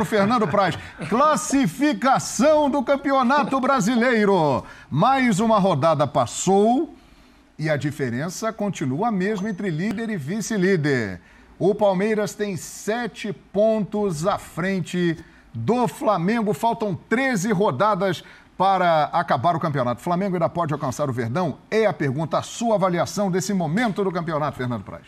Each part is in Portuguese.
para o Fernando Praz. Classificação do Campeonato Brasileiro. Mais uma rodada passou e a diferença continua a mesma entre líder e vice-líder. O Palmeiras tem sete pontos à frente do Flamengo. Faltam 13 rodadas para acabar o campeonato. O Flamengo ainda pode alcançar o Verdão? É a pergunta, a sua avaliação desse momento do campeonato, Fernando Praz.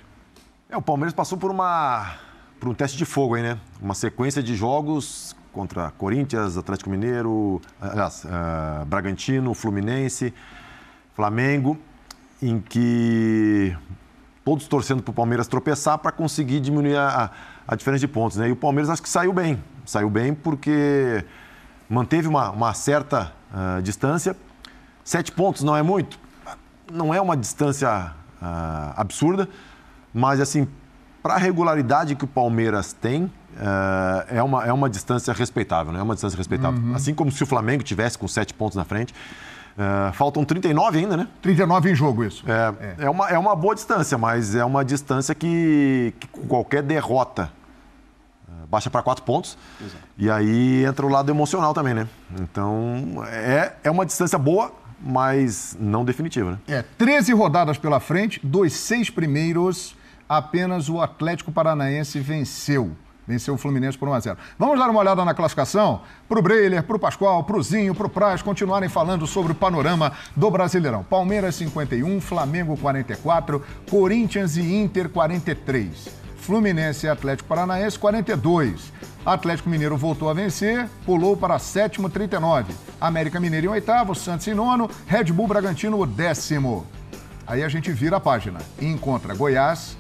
É, o Palmeiras passou por uma por um teste de fogo aí, né? Uma sequência de jogos contra Corinthians, Atlético Mineiro, aliás, uh, Bragantino, Fluminense, Flamengo, em que todos torcendo para o Palmeiras tropeçar para conseguir diminuir a, a, diferença de pontos. Né? E o Palmeiras acho que saiu bem. Saiu bem porque manteve uma, uma certa uh, distância. Sete pontos não é muito, não é uma distância uh, absurda, mas assim, para a regularidade que o Palmeiras tem, eh, é uma, é uma distância respeitável, né? É uma distância respeitável. Uhum. Assim como se o Flamengo tivesse com sete pontos na frente. Uh, faltam 39 ainda, né? 39 em jogo, isso. É, é. é, uma, é uma boa distância, mas é uma distância que, que qualquer derrota eh, baixa para quatro pontos. Exato. E aí entra o lado emocional também, né? Então é, é uma distância boa, mas não definitiva, né? É, 13 rodadas pela frente, dois seis primeiros apenas o Atlético Paranaense venceu. Venceu o Fluminense por 1x0. Vamos dar uma olhada na classificação? Para o Breiler, para o Pascoal, para o Zinho, para o Praz continuarem falando sobre o panorama do Brasileirão. Palmeiras 51, Flamengo 44, Corinthians e Inter 43. Fluminense e Atlético Paranaense 42. Atlético Mineiro voltou a vencer, pulou para sétimo 39. América Mineiro em oitavo, Santos em nono, Red Bull Bragantino o décimo. Aí a gente vira a página e encontra Goiás,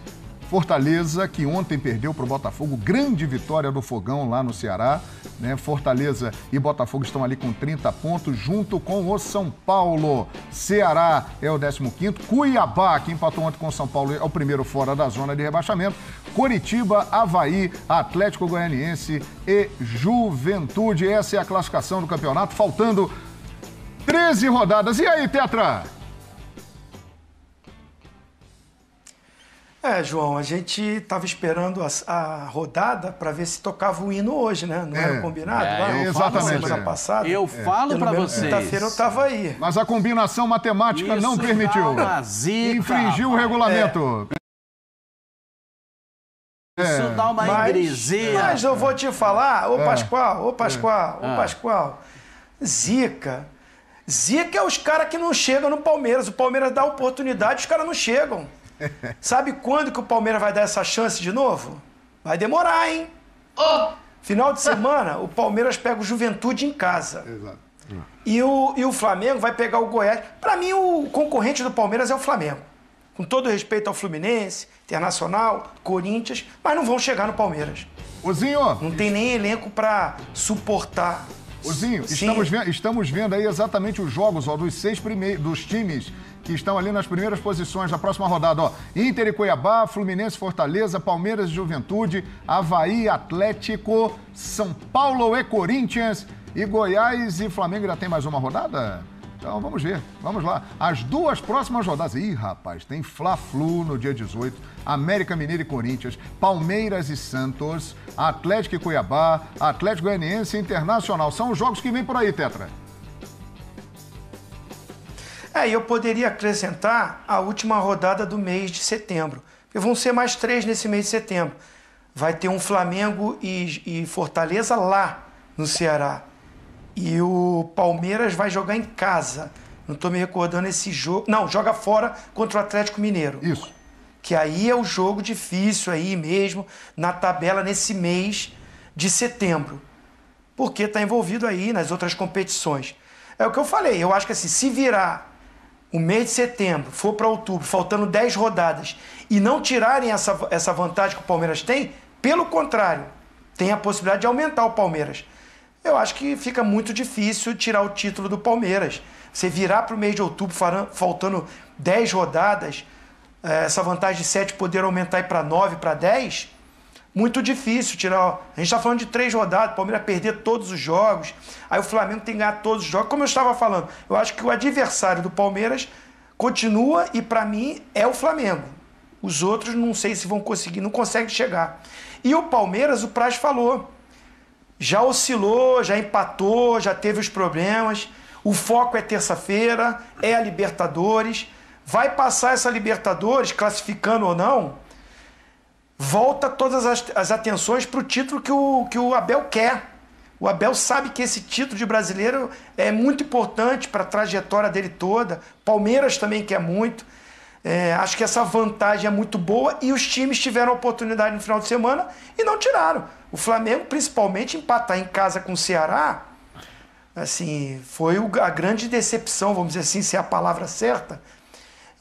Fortaleza, que ontem perdeu para o Botafogo, grande vitória do Fogão lá no Ceará. Né? Fortaleza e Botafogo estão ali com 30 pontos, junto com o São Paulo. Ceará é o 15. Cuiabá, que empatou ontem com o São Paulo, é o primeiro fora da zona de rebaixamento. Coritiba, Havaí, Atlético Goianiense e Juventude. Essa é a classificação do campeonato, faltando 13 rodadas. E aí, Tetra? É, João, a gente estava esperando a, a rodada para ver se tocava o hino hoje, né? Não é. era combinado? É, eu exatamente. Falo, semana passada. Eu é. falo para vocês. Quinta-feira eu estava aí. Mas a combinação matemática Isso não permitiu. Tá zica, Infringiu o regulamento. É. Isso dá uma mas, Mas eu vou te falar, ô é. Pascoal, ô é. Pascoal, ô ah. Pascoal, Zica. Zica é os caras que não chegam no Palmeiras. O Palmeiras dá oportunidade, os caras não chegam. Sabe quando que o Palmeiras vai dar essa chance de novo? Vai demorar, hein? Oh. Final de semana, o Palmeiras pega o Juventude em casa. Exato. E o, e o Flamengo vai pegar o Goiás. Para mim, o concorrente do Palmeiras é o Flamengo. Com todo respeito ao Fluminense, Internacional, Corinthians, mas não vão chegar no Palmeiras. Ozinho! Não tem nem elenco para suportar. Ozinho, estamos, vendo, estamos vendo aí exatamente os jogos ó, dos seis primeiros dos times que estão ali nas primeiras posições da próxima rodada. Ó, Inter e Cuiabá, Fluminense, Fortaleza, Palmeiras e Juventude, Havaí, Atlético, São Paulo e Corinthians. E Goiás e Flamengo já tem mais uma rodada? Então vamos ver, vamos lá. As duas próximas rodadas. Ih, rapaz, tem Fla-Flu no dia 18, América Mineiro e Corinthians, Palmeiras e Santos, Atlético e Cuiabá, Atlético Goianiense e Internacional. São os jogos que vêm por aí, Tetra. É, eu poderia acrescentar a última rodada do mês de setembro. E vão ser mais três nesse mês de setembro. Vai ter um Flamengo e, e Fortaleza lá no Ceará. E o Palmeiras vai jogar em casa. Não estou me recordando esse jogo. Não, joga fora contra o Atlético Mineiro. Isso. Que aí é o jogo difícil aí mesmo, na tabela nesse mês de setembro. Porque está envolvido aí nas outras competições. É o que eu falei, eu acho que assim, se virar o mês de setembro for para outubro, faltando 10 rodadas, e não tirarem essa, essa vantagem que o Palmeiras tem, pelo contrário, tem a possibilidade de aumentar o Palmeiras. Eu acho que fica muito difícil tirar o título do Palmeiras. Você virar para o mês de outubro faltando 10 rodadas, eh, essa vantagem de 7 poder aumentar para 9, para 10, muito difícil tirar. A gente está falando de três rodadas, o Palmeiras perder todos os jogos, aí o Flamengo tem que ganhar todos os jogos. Como eu estava falando, eu acho que o adversário do Palmeiras continua e, para mim, é o Flamengo. Os outros não sei se vão conseguir, não conseguem chegar. E o Palmeiras, o Praz falou, já oscilou, já empatou, já teve os problemas. O foco é terça-feira, é a Libertadores. Vai passar essa Libertadores, classificando ou não, volta todas as, as atenções para o título que o, que o Abel quer. O Abel sabe que esse título de brasileiro é muito importante para a trajetória dele toda. Palmeiras também quer muito. É, acho que essa vantagem é muito boa e os times tiveram oportunidade no final de semana e não tiraram. O Flamengo, principalmente, empatar em casa com o Ceará, assim, foi a grande decepção, vamos dizer assim, se é a palavra certa.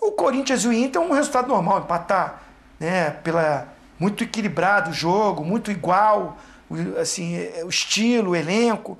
O Corinthians e o Inter é um resultado normal, empatar né, pela, muito equilibrado o jogo, muito igual, assim, o estilo, o elenco.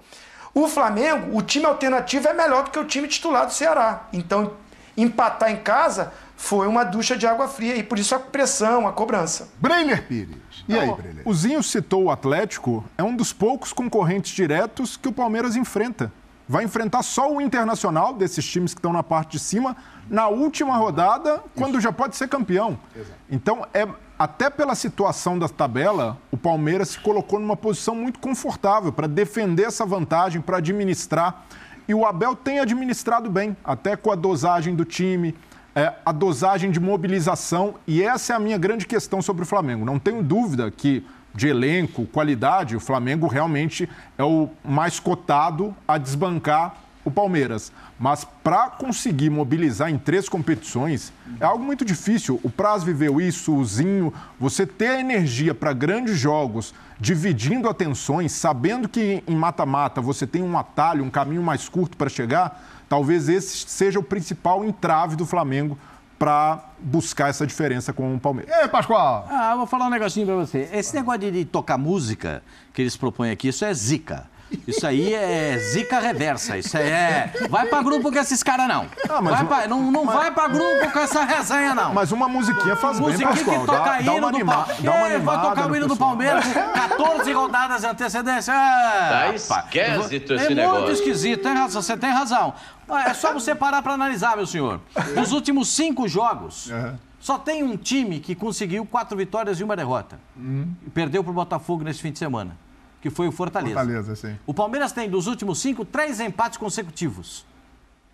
O Flamengo, o time alternativo é melhor do que o time titular do Ceará. Então, empatar em casa foi uma ducha de água fria e por isso a pressão, a cobrança. Breiner Pires. E Não, aí, Breiner? O Zinho citou o Atlético, é um dos poucos concorrentes diretos que o Palmeiras enfrenta. Vai enfrentar só o Internacional, desses times que estão na parte de cima, na última rodada, isso. quando já pode ser campeão. Exato. Então, é, até pela situação da tabela, o Palmeiras se colocou numa posição muito confortável para defender essa vantagem, para administrar. E o Abel tem administrado bem, até com a dosagem do time, é, a dosagem de mobilização. E essa é a minha grande questão sobre o Flamengo. Não tenho dúvida que de elenco, qualidade, o Flamengo realmente é o mais cotado a desbancar o Palmeiras. Mas para conseguir mobilizar em três competições é algo muito difícil. O Praz viveu isso, o Zinho. Você ter a energia para grandes jogos, dividindo atenções, sabendo que em mata-mata você tem um atalho, um caminho mais curto para chegar, talvez esse seja o principal entrave do Flamengo para buscar essa diferença com o Palmeiras. E aí, Pascoal? Ah, vou falar um negocinho para você. Esse negócio de, de tocar música que eles propõem aqui, isso é zica. Isso aí é zica reversa. Isso aí é. Vai pra grupo com esses caras, não. Ah, vai pra... Não, não mas... vai pra grupo com essa resenha, não. Mas uma musiquinha faz bem, musiquinha Pascoal. que toca dá, é, hino do Palmeiras. vai tocar o hino do Palmeiras 14 rodadas de antecedência. Ah, tá esquisito é esse é negócio. É muito esquisito, tem razão. Você tem razão. É só você parar pra analisar, meu senhor. Nos últimos cinco jogos. Uhum. Só tem um time que conseguiu quatro vitórias e uma derrota. Hum. Perdeu para o Botafogo nesse fim de semana que foi o Fortaleza. Fortaleza, sim. O Palmeiras tem, dos últimos cinco, três empates consecutivos.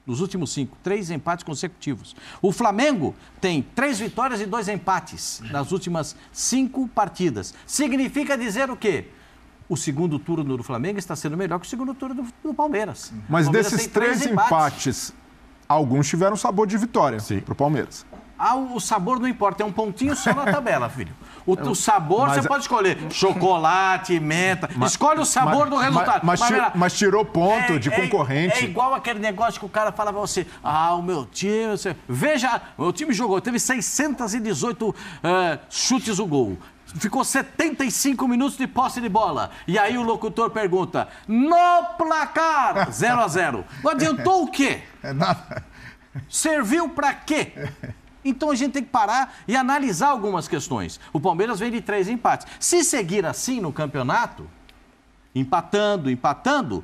Dos últimos cinco, três empates consecutivos. O Flamengo tem três vitórias e dois empates nas últimas cinco partidas. Significa dizer o quê? o segundo turno do Flamengo está sendo melhor que o segundo turno do, do Palmeiras. Mas Palmeiras desses três, três empates, empates, alguns tiveram sabor de vitória para o Palmeiras. Ah, o sabor não importa, é um pontinho só na tabela, filho. O, o sabor você é- pode escolher. Chocolate, menta. Mas, Escolhe o sabor mas, do resultado. Mas, mas, tirou ponto é, de é, concorrente. É, igual aquele negócio que o cara fala pra você. Ah, o meu time... Você... Veja, o meu time jogou. Teve 618 uh, eh, chutes o gol. Ficou 75 minutos de posse de bola. E aí o locutor pergunta: no placar 0 a 0 adiantou o quê? É nada. Serviu para quê? Então a gente tem que parar e analisar algumas questões. O Palmeiras vem de três empates. Se seguir assim no campeonato, empatando, empatando,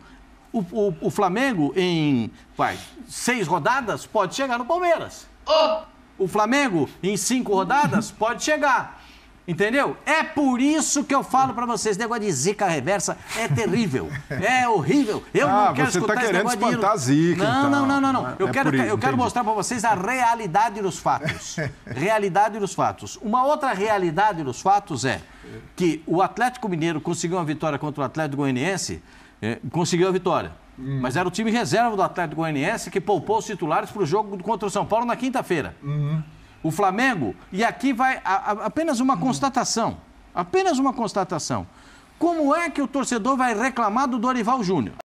o, o, o Flamengo em vai, seis rodadas pode chegar no Palmeiras. Oh! O Flamengo em cinco rodadas pode chegar. Entendeu? É por isso que eu falo para vocês, negócio de zica reversa é terrível, é horrível. Eu ah, não quero você tá escutar tá querendo esse negócio espantar de... zica. Não, então. não, não, não, não. É eu, é quero, isso, eu quero mostrar para vocês a realidade dos fatos. Realidade dos fatos. Uma outra realidade dos fatos é que o Atlético Mineiro conseguiu uma vitória contra o Atlético Goianiense, é, conseguiu a vitória. Hum. Mas era o time reserva do Atlético Goianiense que poupou os titulares para o jogo contra o São Paulo na quinta-feira. Uhum o Flamengo, e aqui vai a, a, apenas uma constatação, apenas uma constatação. Como é que o torcedor vai reclamar do Dorival Júnior?